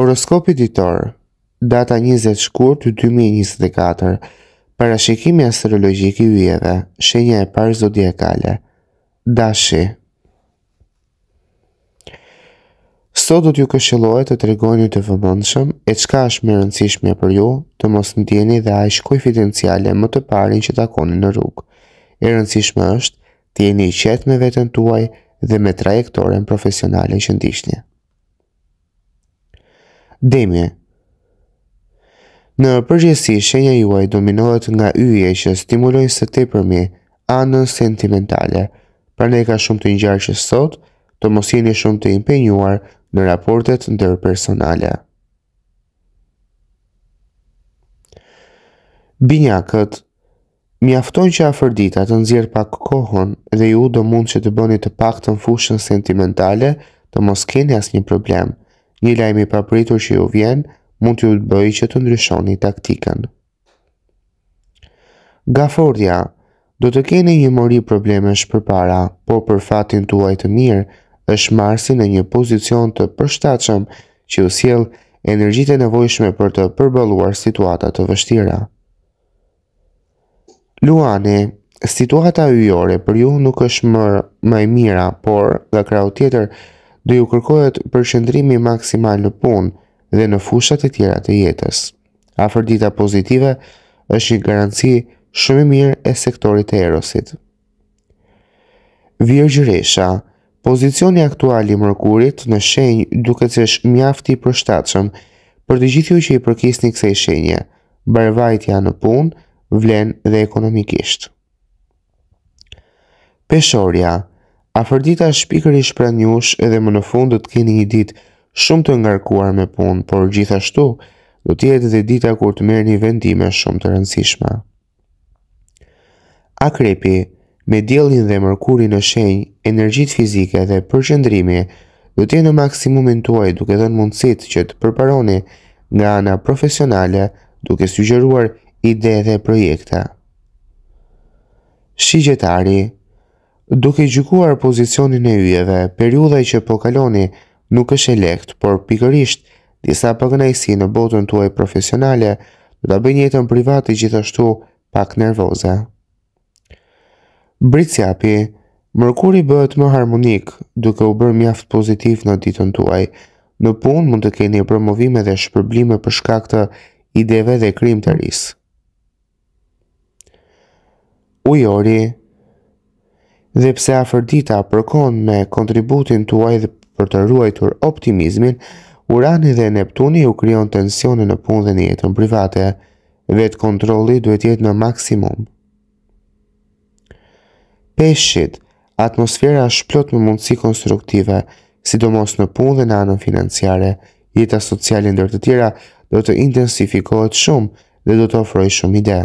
Horoskopi ditor, data 20 shkurt 2024, parashikimi astrologjik i yjeve, shenja e parë zodiakale. Dashi. Sot do t'ju këshillohet të tregoni të vëmendshëm e çka është më rëndësishme për ju, të mos ndjeni dhe aq konfidenciale më të parin që takoni në rrugë. E rëndësishme është të jeni i qetë me veten tuaj dhe me trajektoren profesionale që ndiqni demje. Në përgjësi, shenja juaj dominohet nga yje që stimulojnë së te përmi anën sentimentale, pra ne ka shumë të njërë që sot, të mos jeni shumë të impenjuar në raportet në dërë personale. Binyakët, mi afton që afërdita të nëzirë pak kohën dhe ju do mund që të bëni të pak të në fushën sentimentale të mos keni as një problemë një lajmi papritur që ju vjen mund t'ju të bëjë që të ndryshoni taktikën. Gafordja, do të keni një mori problemesh për para, por për fatin tuaj të mirë, është marsi në një pozicion të përshtachem që usiel energjit e nevojshme për të përbëluar situatat të vështira. Luane, situata ujore për ju nuk është më, më e mira, por dhe krau tjetër do ju kërkohet përqendrimi maksimal në punë dhe në fushat e tjera të jetës. Afër dita pozitive është një garanci shumë e mirë e sektorit të erosit. Virgjëresha, pozicioni aktual i mërkurit në shenjë duket se është mjaft i përshtatshëm për të gjithë që i përkisni kësaj shenje, barvajtja në punë, vlen dhe ekonomikisht. Peshorja, Afërdita shpikër i shpran njush edhe më në fund do të keni një ditë shumë të ngarkuar me punë, por gjithashtu do tjetë dhe dita kur të merë një vendime shumë të rëndësishma. Akrepi, me djelin dhe mërkuri në shenjë, energjit fizike dhe përqendrimi, do tjetë në maksimumin tuaj duke dhe në mundësit që të përparoni nga ana profesionale duke sugjeruar ide dhe projekta. shigjetari, Duke gjykuar pozicionin e yjeve, periudha që po kaloni nuk është e lekt, por pikërisht disa pagënaqësi në botën tuaj profesionale do ta bëjnë jetën private gjithashtu pak nervoze. Britsjapi, Mërkuri bëhet më harmonik, duke u bërë mjaft pozitiv në ditën tuaj. Në punë mund të keni promovime dhe shpërblime për shkak të ideve dhe krim të rrisë. Ujori, dhe pse dita përkon me kontributin tuaj dhe për të ruajtur optimizmin, Urani dhe Neptuni u krijon tensione në punë dhe në jetën private. Vetë kontrolli duhet jetë në maksimum. Peshqit, atmosfera është plot me mundësi konstruktive, sidomos në punë dhe në anën financiare. Jeta sociale ndër të tjera do të intensifikohet shumë dhe do të ofrojë shumë ide.